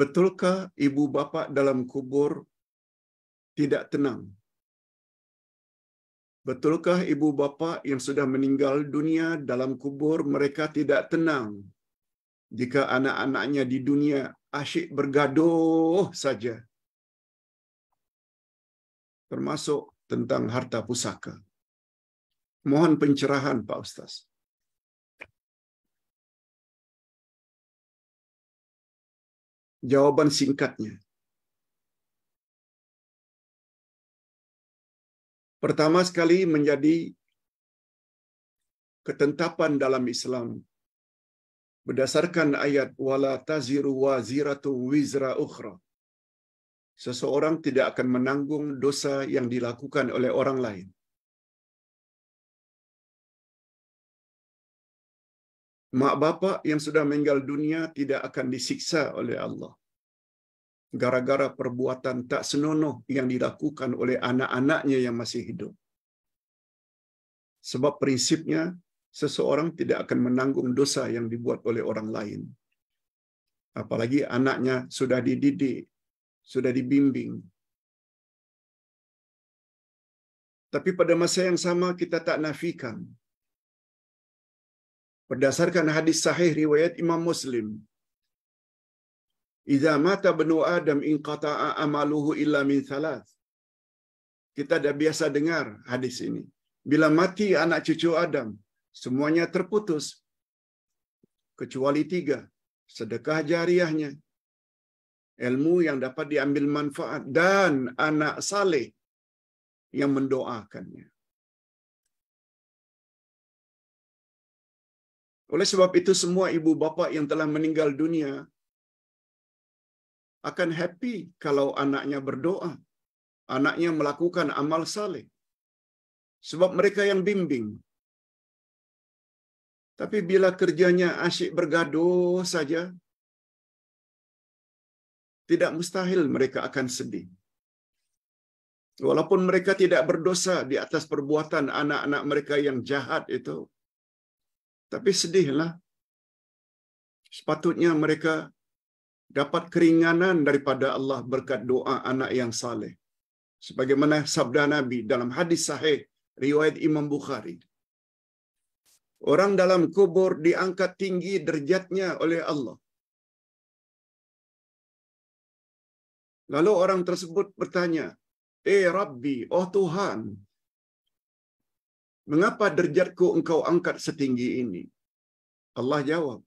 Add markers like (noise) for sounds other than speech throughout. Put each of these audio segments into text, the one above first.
Betulkah ibu bapak dalam kubur tidak tenang? Betulkah ibu bapa yang sudah meninggal dunia dalam kubur mereka tidak tenang jika anak-anaknya di dunia asyik bergaduh saja? Termasuk tentang harta pusaka. Mohon pencerahan Pak Ustaz. Jawaban singkatnya. Pertama sekali menjadi ketentapan dalam Islam berdasarkan ayat wala taziru waziratu wizra ukhra. Seseorang tidak akan menanggung dosa yang dilakukan oleh orang lain. Mak bapak yang sudah meninggal dunia tidak akan disiksa oleh Allah gara-gara perbuatan tak senonoh yang dilakukan oleh anak-anaknya yang masih hidup. Sebab prinsipnya seseorang tidak akan menanggung dosa yang dibuat oleh orang lain. Apalagi anaknya sudah dididik, sudah dibimbing. Tapi pada masa yang sama kita tak nafikan. Berdasarkan hadis sahih riwayat Imam Muslim, Iza mata benu Adam qata'a amaluhu illa min thalath. Kita dah biasa dengar hadis ini. Bila mati anak cucu Adam, semuanya terputus. Kecuali tiga. Sedekah jariahnya. Ilmu yang dapat diambil manfaat. Dan anak saleh yang mendoakannya. Oleh sebab itu semua ibu bapak yang telah meninggal dunia akan happy kalau anaknya berdoa, anaknya melakukan amal saleh. Sebab mereka yang bimbing. Tapi bila kerjanya asyik bergaduh saja, tidak mustahil mereka akan sedih. Walaupun mereka tidak berdosa di atas perbuatan anak-anak mereka yang jahat itu, tapi sedihlah. Sepatutnya mereka dapat keringanan daripada Allah berkat doa anak yang saleh. Sebagaimana sabda Nabi dalam hadis sahih riwayat Imam Bukhari. Orang dalam kubur diangkat tinggi derjatnya oleh Allah. Lalu orang tersebut bertanya, "Eh Rabbi, oh Tuhan, mengapa derjatku engkau angkat setinggi ini?" Allah jawab,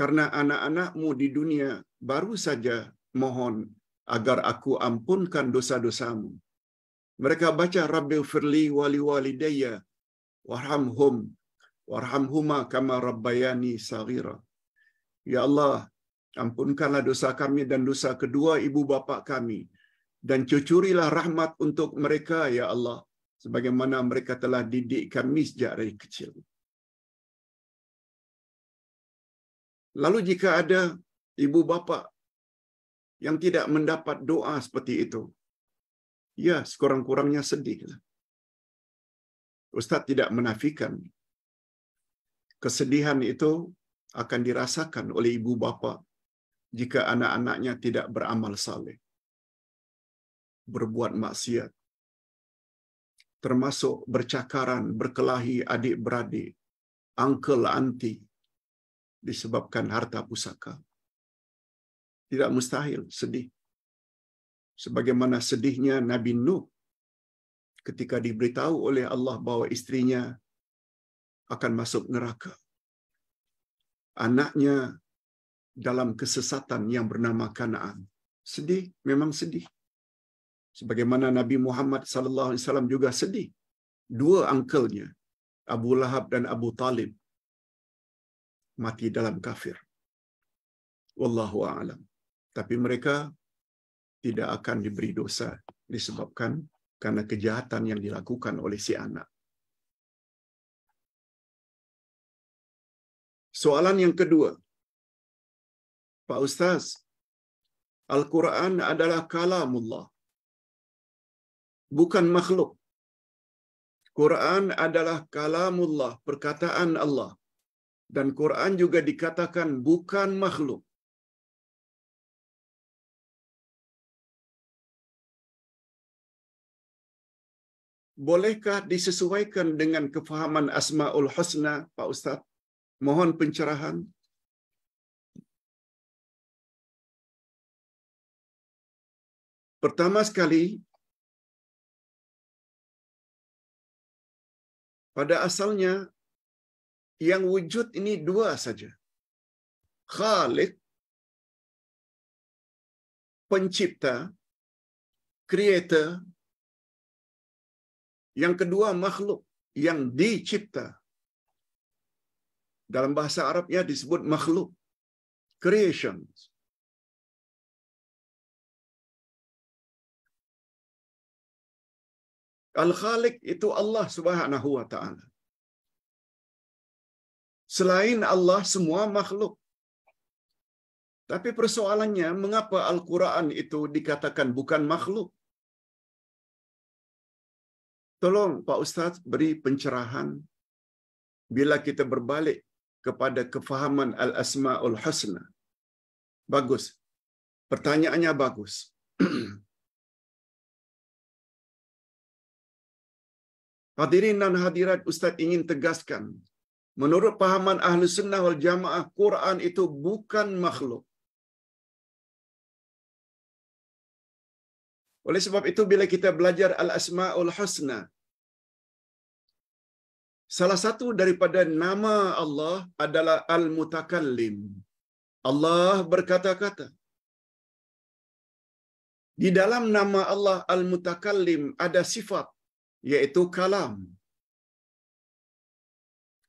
karena anak-anakmu di dunia baru saja mohon agar aku ampunkan dosa-dosamu. Mereka baca Rabbi firli wali walidayya warhamhum warhamhuma kama rabbayani Sagira. Ya Allah, ampunkanlah dosa kami dan dosa kedua ibu bapa kami dan cucurilah rahmat untuk mereka ya Allah sebagaimana mereka telah didik kami sejak dari kecil. Lalu jika ada ibu bapa yang tidak mendapat doa seperti itu, ya sekurang-kurangnya sedih. Ustadz tidak menafikan kesedihan itu akan dirasakan oleh ibu bapa jika anak-anaknya tidak beramal saleh, berbuat maksiat, termasuk bercakaran, berkelahi adik-beradik, uncle, auntie, disebabkan harta pusaka. Tidak mustahil sedih. Sebagaimana sedihnya Nabi Nuh ketika diberitahu oleh Allah bahwa istrinya akan masuk neraka. Anaknya dalam kesesatan yang bernama Kanaan. Sedih, memang sedih. Sebagaimana Nabi Muhammad sallallahu alaihi wasallam juga sedih. Dua angkelnya, Abu Lahab dan Abu Talib, mati dalam kafir. Wallahu a'lam. Tapi mereka tidak akan diberi dosa disebabkan karena kejahatan yang dilakukan oleh si anak. Soalan yang kedua. Pak Ustaz, Al-Quran adalah kalamullah. Bukan makhluk. Quran adalah kalamullah, perkataan Allah. Dan Quran juga dikatakan bukan makhluk. Bolehkah disesuaikan dengan kefahaman Asmaul Husna, Pak Ustadz? Mohon pencerahan. Pertama sekali, pada asalnya yang wujud ini dua saja. Khalik, pencipta, creator. Yang kedua makhluk yang dicipta. Dalam bahasa Arabnya disebut makhluk, creation. Al-Khalik itu Allah Subhanahu wa taala. Selain Allah semua makhluk. Tapi persoalannya mengapa Al-Quran itu dikatakan bukan makhluk? Tolong Pak Ustadz beri pencerahan bila kita berbalik kepada kefahaman Al-Asma'ul Husna. Bagus. Pertanyaannya bagus. (clears throat) Hadirin dan hadirat Ustadz ingin tegaskan Menurut pahaman ahli sunnah wal jamaah, Quran itu bukan makhluk. Oleh sebab itu bila kita belajar Al-Asma'ul Husna, salah satu daripada nama Allah adalah Al-Mutakallim. Allah berkata-kata. Di dalam nama Allah Al-Mutakallim ada sifat, yaitu kalam.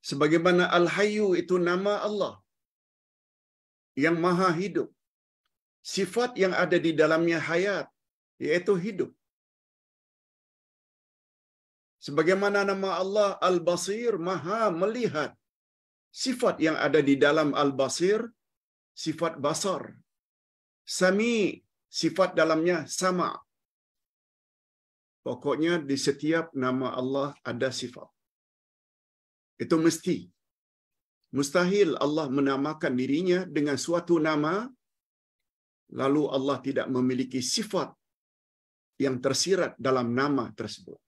Sebagaimana Al-Hayyu itu nama Allah yang maha hidup. Sifat yang ada di dalamnya hayat, yaitu hidup. Sebagaimana nama Allah Al-Basir, maha melihat. Sifat yang ada di dalam Al-Basir, sifat basar. Sami, sifat dalamnya sama. Pokoknya di setiap nama Allah ada sifat. Itu mesti. Mustahil Allah menamakan dirinya dengan suatu nama lalu Allah tidak memiliki sifat yang tersirat dalam nama tersebut.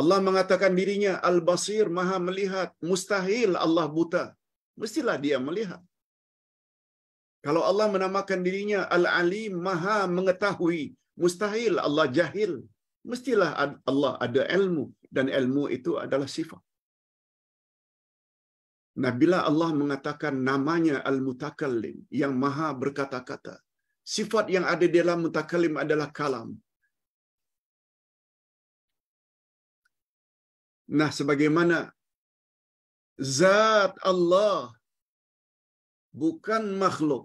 Allah mengatakan dirinya Al-Basir, Maha melihat. Mustahil Allah buta. Mestilah dia melihat. Kalau Allah menamakan dirinya Al-Alim, Maha mengetahui. Mustahil Allah jahil. mestilah Allah ada ilmu dan ilmu itu adalah sifat. Nah, bila Allah mengatakan namanya Al-Mutakallim, yang maha berkata-kata, sifat yang ada di dalam Mutakallim adalah kalam. Nah, sebagaimana zat Allah bukan makhluk,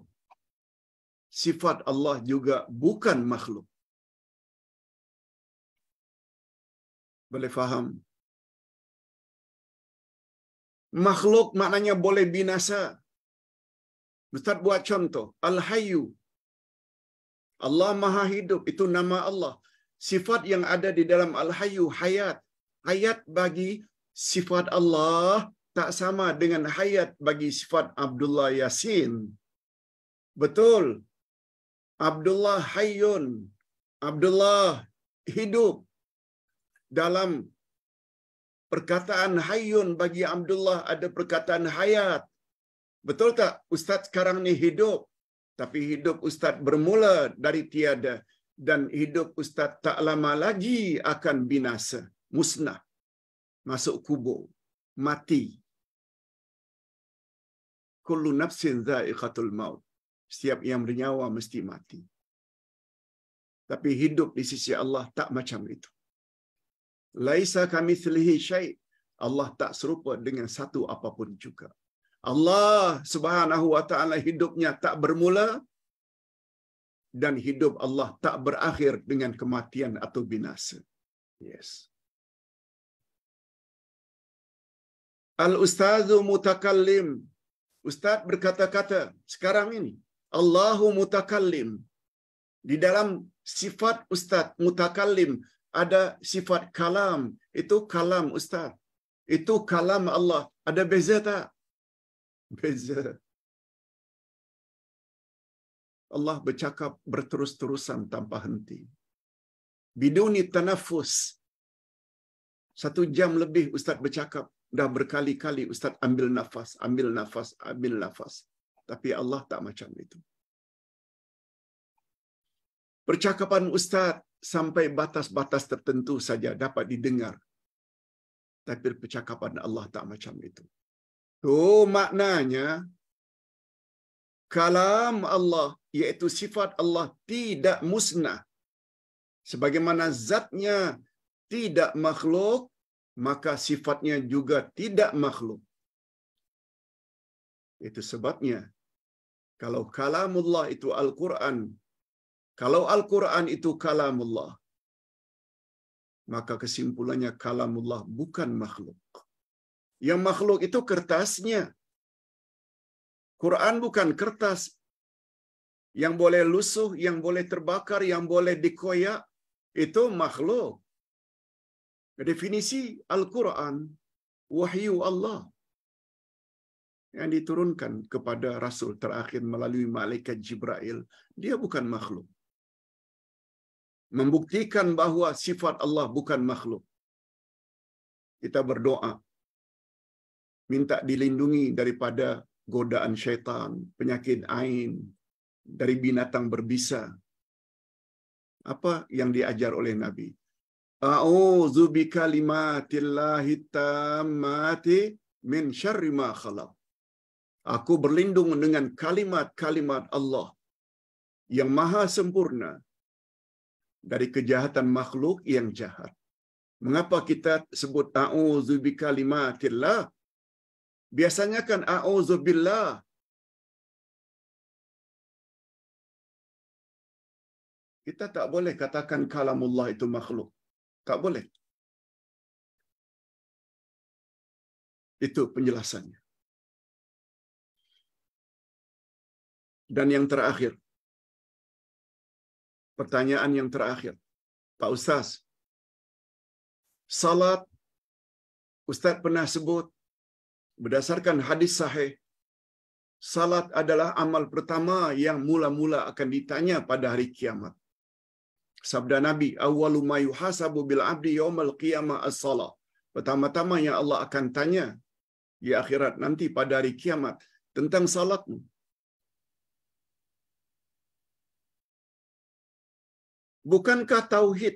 sifat Allah juga bukan makhluk. boleh faham. Makhluk maknanya boleh binasa. Ustaz buat contoh, Al-Hayyu. Allah Maha Hidup, itu nama Allah. Sifat yang ada di dalam Al-Hayyu, hayat. Hayat bagi sifat Allah tak sama dengan hayat bagi sifat Abdullah Yasin. Betul. Abdullah Hayyun. Abdullah hidup. dalam perkataan hayun bagi Abdullah ada perkataan hayat. Betul tak? Ustaz sekarang ni hidup. Tapi hidup Ustaz bermula dari tiada. Dan hidup Ustaz tak lama lagi akan binasa. Musnah. Masuk kubur. Mati. Kullu nafsin za'iqatul maut. Setiap yang bernyawa mesti mati. Tapi hidup di sisi Allah tak macam itu laisa kami kamitslihi syai Allah tak serupa dengan satu apapun juga Allah Subhanahu wa taala hidupnya tak bermula dan hidup Allah tak berakhir dengan kematian atau binasa yes al ustazu mutakallim ustaz berkata-kata sekarang ini Allahu mutakallim di dalam sifat ustaz mutakallim ada sifat kalam. Itu kalam Ustaz. Itu kalam Allah. Ada beza tak? Beza. Allah bercakap berterus-terusan tanpa henti. Biduni tanafus. Satu jam lebih Ustaz bercakap. Dah berkali-kali Ustaz ambil nafas, ambil nafas, ambil nafas. Tapi Allah tak macam itu. Percakapan Ustaz sampai batas-batas tertentu saja dapat didengar. Tapi percakapan Allah tak macam itu. oh, maknanya kalam Allah iaitu sifat Allah tidak musnah. Sebagaimana zatnya tidak makhluk, maka sifatnya juga tidak makhluk. Itu sebabnya kalau kalamullah itu Al-Quran kalau Al-Quran itu kalamullah, maka kesimpulannya kalamullah bukan makhluk. Yang makhluk itu kertasnya. Quran bukan kertas. Yang boleh lusuh, yang boleh terbakar, yang boleh dikoyak, itu makhluk. Definisi Al-Quran, wahyu Allah yang diturunkan kepada Rasul terakhir melalui malaikat Jibril, dia bukan makhluk membuktikan bahwa sifat Allah bukan makhluk. Kita berdoa minta dilindungi daripada godaan syaitan, penyakit ain, dari binatang berbisa. Apa yang diajar oleh Nabi? A'udzu bikalimatillahi tammati min syarri ma khalaq. Aku berlindung dengan kalimat-kalimat Allah yang maha sempurna dari kejahatan makhluk yang jahat. Mengapa kita sebut a'udzu bikalimatillah? Biasanya kan a'udzu Kita tak boleh katakan kalamullah itu makhluk. Tak boleh. Itu penjelasannya. Dan yang terakhir, Pertanyaan yang terakhir. Pak Ustaz, salat Ustaz pernah sebut berdasarkan hadis sahih salat adalah amal pertama yang mula-mula akan ditanya pada hari kiamat. Sabda Nabi, awwalu ma yuhasabu bil abdi qiyamah as-salat. Pertama-tama yang Allah akan tanya di akhirat nanti pada hari kiamat tentang salatmu. Bukankah tauhid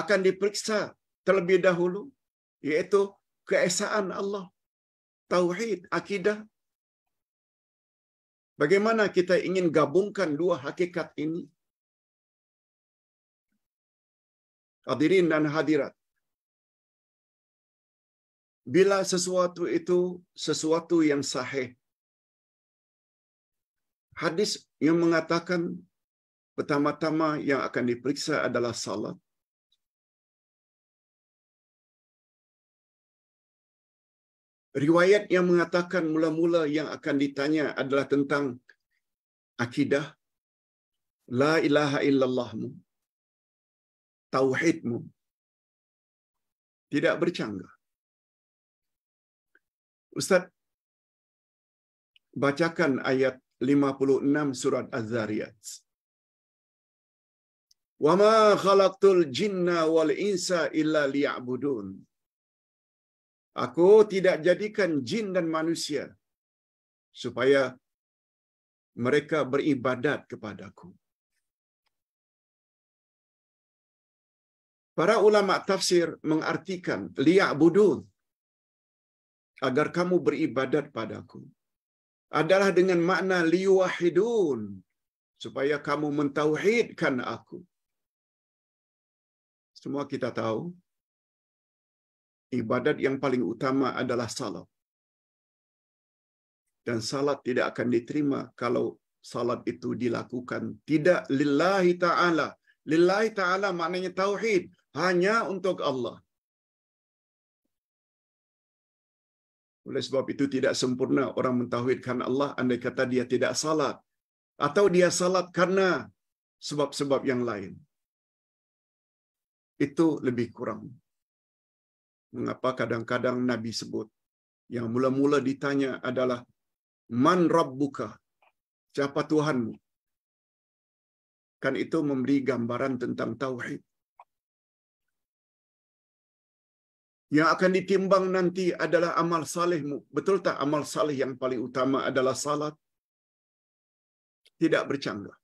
akan diperiksa terlebih dahulu yaitu keesaan Allah. Tauhid, akidah. Bagaimana kita ingin gabungkan dua hakikat ini? Hadirin dan hadirat. Bila sesuatu itu sesuatu yang sahih. Hadis yang mengatakan pertama-tama yang akan diperiksa adalah salat. Riwayat yang mengatakan mula-mula yang akan ditanya adalah tentang akidah. La ilaha illallahmu. Tauhidmu. Tidak bercanggah. Ustaz, bacakan ayat 56 surat Az-Zariyat. Wama khalaqtul jinna wal insa illa liya'budun. Aku tidak jadikan jin dan manusia supaya mereka beribadat kepadaku. Para ulama tafsir mengartikan liya'budun agar kamu beribadat padaku adalah dengan makna liwahidun supaya kamu mentauhidkan aku semua kita tahu, ibadat yang paling utama adalah salat. Dan salat tidak akan diterima kalau salat itu dilakukan tidak lillahi ta'ala. Lillahi ta'ala maknanya tauhid, hanya untuk Allah. Oleh sebab itu tidak sempurna orang mentauhidkan Allah andai kata dia tidak salat atau dia salat karena sebab-sebab yang lain. Itu lebih kurang. Mengapa kadang-kadang Nabi sebut yang mula-mula ditanya adalah man rabbuka? Siapa Tuhanmu? Kan itu memberi gambaran tentang tauhid. Yang akan ditimbang nanti adalah amal salehmu. Betul tak amal saleh yang paling utama adalah salat? Tidak bercanggah.